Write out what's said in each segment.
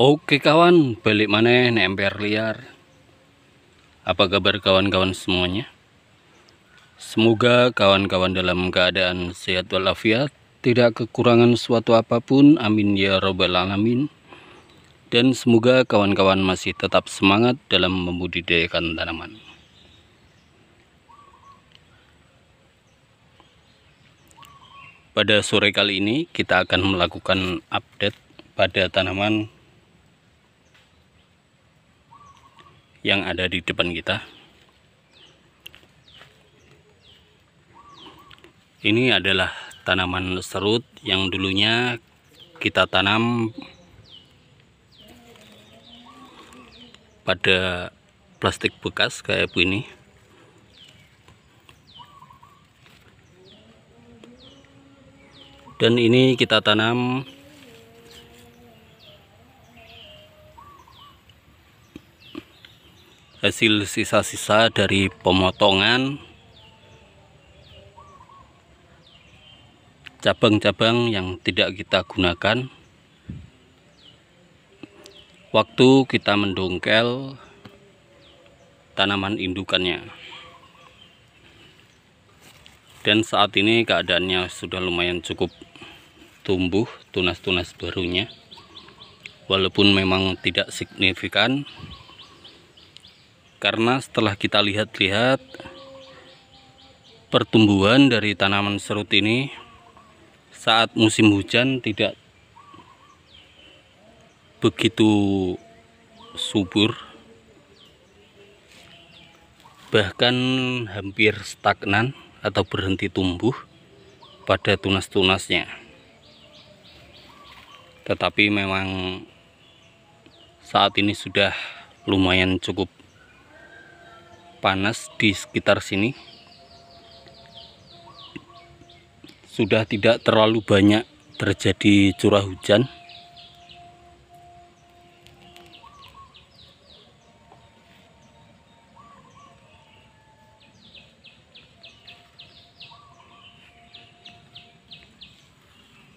Oke kawan, balik mana ember liar. Apa kabar kawan-kawan semuanya? Semoga kawan-kawan dalam keadaan sehat walafiat, tidak kekurangan suatu apapun. Amin ya robbal alamin. Dan semoga kawan-kawan masih tetap semangat dalam membudidayakan tanaman. Pada sore kali ini kita akan melakukan update pada tanaman yang ada di depan kita ini adalah tanaman serut yang dulunya kita tanam pada plastik bekas kayak bu ini. dan ini kita tanam hasil sisa-sisa dari pemotongan cabang-cabang yang tidak kita gunakan waktu kita mendongkel tanaman indukannya dan saat ini keadaannya sudah lumayan cukup tumbuh tunas-tunas barunya walaupun memang tidak signifikan karena setelah kita lihat-lihat pertumbuhan dari tanaman serut ini saat musim hujan tidak begitu subur bahkan hampir stagnan atau berhenti tumbuh pada tunas-tunasnya tetapi memang saat ini sudah lumayan cukup panas di sekitar sini sudah tidak terlalu banyak terjadi curah hujan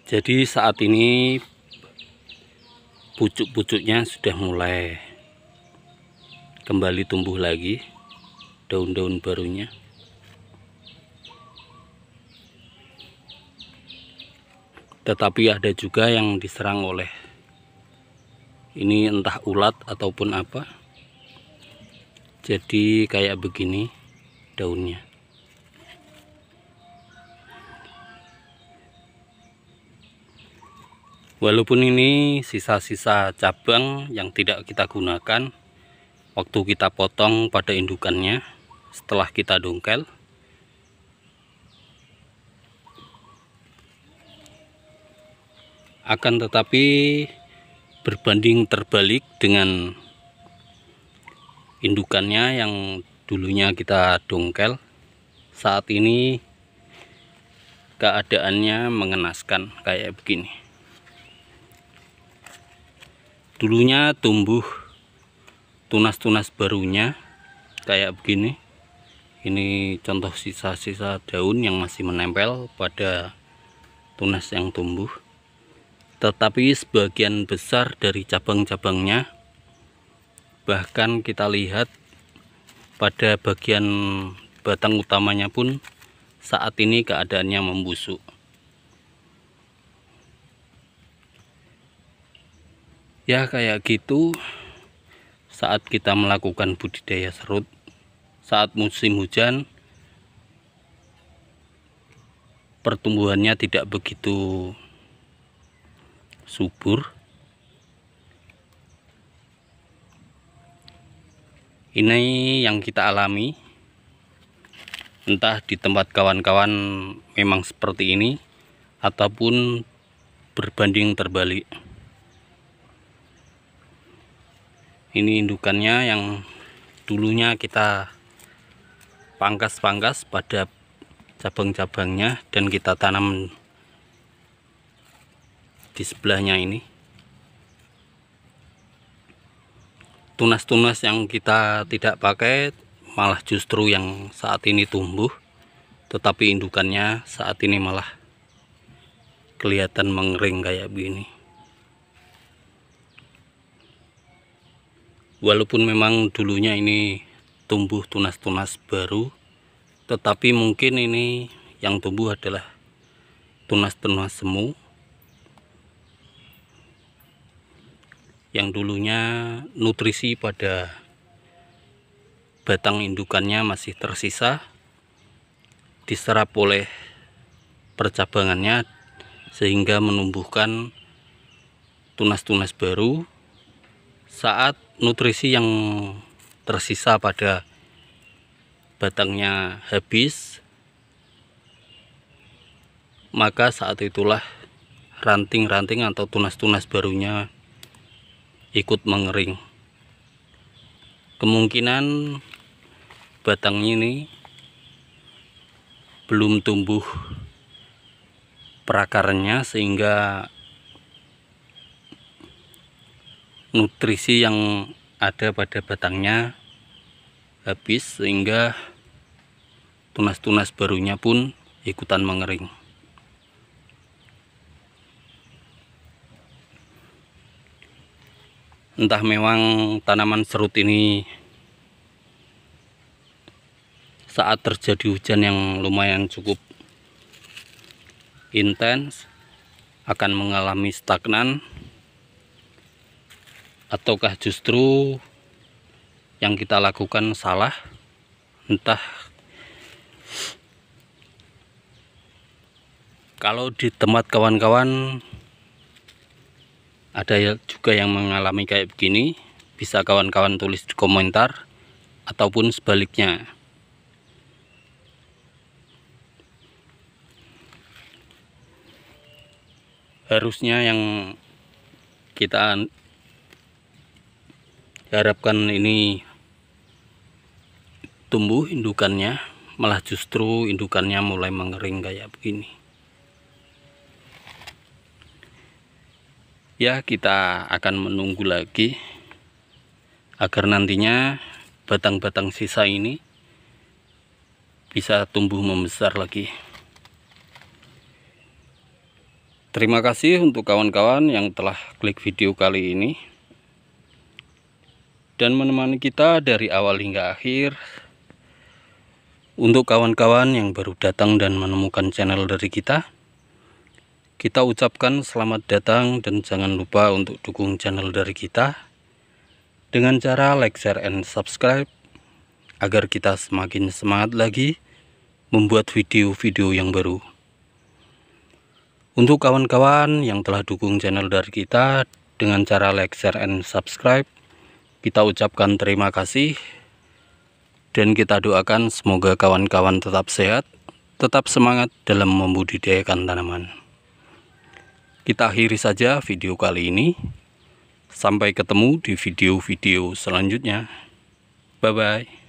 jadi saat ini pucuk-pucuknya sudah mulai kembali tumbuh lagi daun-daun barunya tetapi ada juga yang diserang oleh ini entah ulat ataupun apa jadi kayak begini daunnya walaupun ini sisa-sisa cabang yang tidak kita gunakan waktu kita potong pada indukannya setelah kita dongkel akan tetapi berbanding terbalik dengan indukannya yang dulunya kita dongkel saat ini keadaannya mengenaskan kayak begini dulunya tumbuh tunas-tunas barunya kayak begini ini contoh sisa-sisa daun yang masih menempel pada tunas yang tumbuh tetapi sebagian besar dari cabang-cabangnya bahkan kita lihat pada bagian batang utamanya pun saat ini keadaannya membusuk ya kayak gitu saat kita melakukan budidaya serut saat musim hujan pertumbuhannya tidak begitu subur ini yang kita alami entah di tempat kawan-kawan memang seperti ini ataupun berbanding terbalik ini indukannya yang dulunya kita pangkas-pangkas pada cabang-cabangnya dan kita tanam di sebelahnya ini tunas-tunas yang kita tidak pakai malah justru yang saat ini tumbuh tetapi indukannya saat ini malah kelihatan mengering kayak begini walaupun memang dulunya ini tumbuh tunas-tunas baru tetapi mungkin ini yang tumbuh adalah tunas-tunas semu yang dulunya nutrisi pada batang indukannya masih tersisa diserap oleh percabangannya sehingga menumbuhkan tunas-tunas baru saat nutrisi yang tersisa pada batangnya habis maka saat itulah ranting-ranting atau tunas-tunas barunya ikut mengering kemungkinan batang ini belum tumbuh perakarnya sehingga nutrisi yang ada pada batangnya habis sehingga tunas-tunas barunya pun ikutan mengering entah memang tanaman serut ini saat terjadi hujan yang lumayan cukup intens akan mengalami stagnan ataukah justru yang kita lakukan salah entah kalau di tempat kawan-kawan ada ya juga yang mengalami kayak begini bisa kawan-kawan tulis di komentar ataupun sebaliknya harusnya yang kita diharapkan ini tumbuh indukannya malah justru indukannya mulai mengering kayak begini ya kita akan menunggu lagi agar nantinya batang-batang sisa ini bisa tumbuh membesar lagi terima kasih untuk kawan-kawan yang telah klik video kali ini dan menemani kita dari awal hingga akhir. Untuk kawan-kawan yang baru datang dan menemukan channel dari kita, kita ucapkan selamat datang dan jangan lupa untuk dukung channel dari kita dengan cara like, share, and subscribe agar kita semakin semangat lagi membuat video-video yang baru. Untuk kawan-kawan yang telah dukung channel dari kita dengan cara like, share, and subscribe, kita ucapkan terima kasih dan kita doakan semoga kawan-kawan tetap sehat, tetap semangat dalam membudidayakan tanaman. Kita akhiri saja video kali ini. Sampai ketemu di video-video selanjutnya. Bye-bye.